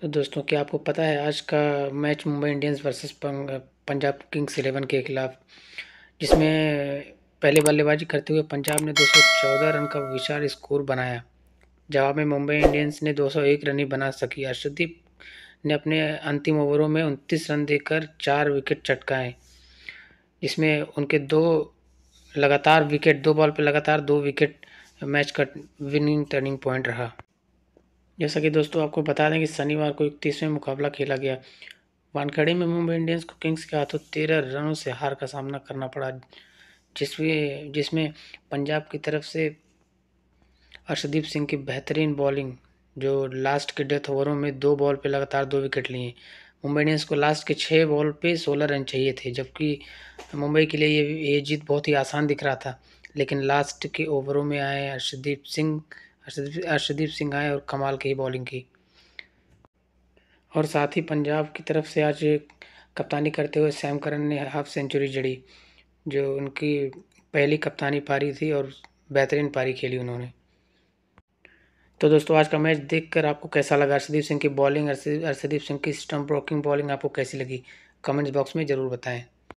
तो दोस्तों क्या आपको पता है आज का match Mumbai Indians versus Punjab Kings Eleven के खिलाफ जिसमें पहले बल्लेबाजी करते हुए पंजाब ने 214 रन का विशाल स्कोर बनाया जवाब में मुंबई इंडियंस ने 201 रन ही बना सकी अर्शदीप ने अपने अंतिम ओवरों में उनतीस रन देकर चार विकेट चटकाए जिसमें उनके दो लगातार विकेट दो बॉल पर लगातार दो विकेट मैच का विनिंग टर्निंग पॉइंट रहा जैसा कि दोस्तों आपको बता दें कि शनिवार को इकतीसवें मुकाबला खेला गया वानखेड़े में मुंबई इंडियंस को किंग्स के हाथों तेरह रनों से हार का सामना करना पड़ा जिसमें जिसमें पंजाब की तरफ से अर्शदीप सिंह की बेहतरीन बॉलिंग जो लास्ट के डेथ ओवरों में दो बॉल पे लगातार दो विकेट लिए मुंबई इंडियंस को लास्ट के छः बॉल पे सोलह रन चाहिए थे जबकि मुंबई के लिए ये ये जीत बहुत ही आसान दिख रहा था लेकिन लास्ट के ओवरों में आए अर्शदीप सिंह अर्षदीप सिंह आए और कमाल की बॉलिंग की और साथ ही पंजाब की तरफ से आज कप्तानी करते हुए सैम करन ने हाफ सेंचुरी जड़ी जो उनकी पहली कप्तानी पारी थी और बेहतरीन पारी खेली उन्होंने तो दोस्तों आज का मैच देखकर आपको कैसा लगा अर्षदीप सिंह की बॉलिंग अर्षदीप सिंह की स्टम्प ब्रोकिंग बॉलिंग आपको कैसी लगी कमेंट्स बॉक्स में ज़रूर बताएं